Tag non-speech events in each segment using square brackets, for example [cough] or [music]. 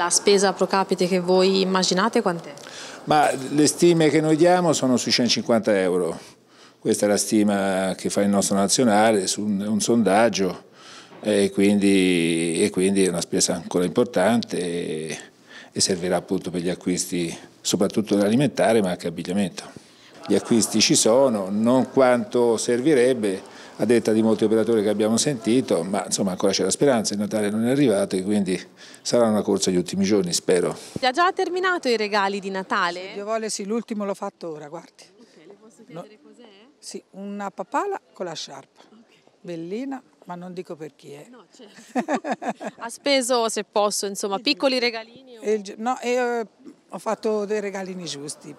La spesa pro capite che voi immaginate quant'è? Ma le stime che noi diamo sono sui 150 euro. Questa è la stima che fa il nostro nazionale su un, un sondaggio e quindi, e quindi, è una spesa ancora importante e, e servirà appunto per gli acquisti soprattutto dell'alimentare ma anche abbigliamento. Gli acquisti ci sono, non quanto servirebbe, a detta di molti operatori che abbiamo sentito, ma insomma ancora c'è la speranza, il Natale non è arrivato e quindi sarà una corsa gli ultimi giorni, spero. Ti ha già terminato i regali di Natale? Se Dio vuole sì, l'ultimo l'ho fatto ora, guardi. Ok, le posso chiedere no. cos'è? Sì, una papala con la sciarpa, okay. bellina, ma non dico per chi è. No, certo. [laughs] ha speso, se posso, insomma, piccoli regalini? O... Il, no, io eh, ho fatto dei regalini giusti,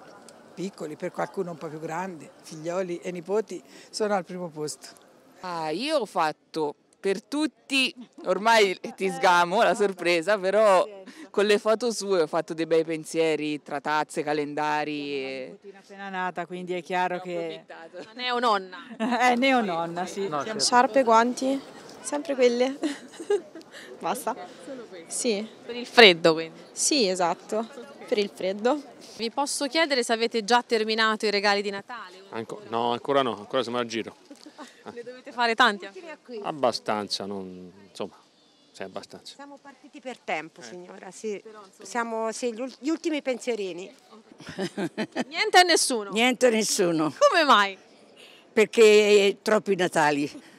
piccoli, per qualcuno un po' più grande, figlioli e nipoti sono al primo posto. Ah, io ho fatto per tutti, ormai ti sgamo la sorpresa, però con le foto sue ho fatto dei bei pensieri tra tazze, calendari. E... appena nata, quindi è chiaro che... Neononna. eh, [laughs] neononna, sì. No, certo. Sciarpe, guanti, sempre quelle. [laughs] Basta. Sì. Per il freddo, quindi. Sì, esatto, per il freddo. Vi posso chiedere se avete già terminato i regali di Natale? Anco... no, ancora no, ancora siamo a giro. Ne [laughs] dovete fare tanti? Abbastanza, non, insomma, sì, abbastanza. Siamo partiti per tempo, eh. signora, sì. Siamo sì, gli ultimi pensierini. [laughs] Niente a nessuno? Niente a nessuno. Come mai? Perché troppi Natali.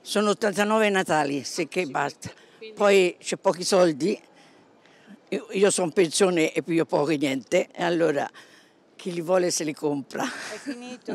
Sono 89 Natali, se che basta. Poi c'è pochi soldi, io, sono pensione e più poco niente, e allora chi li vuole se li compra. È finito. [laughs]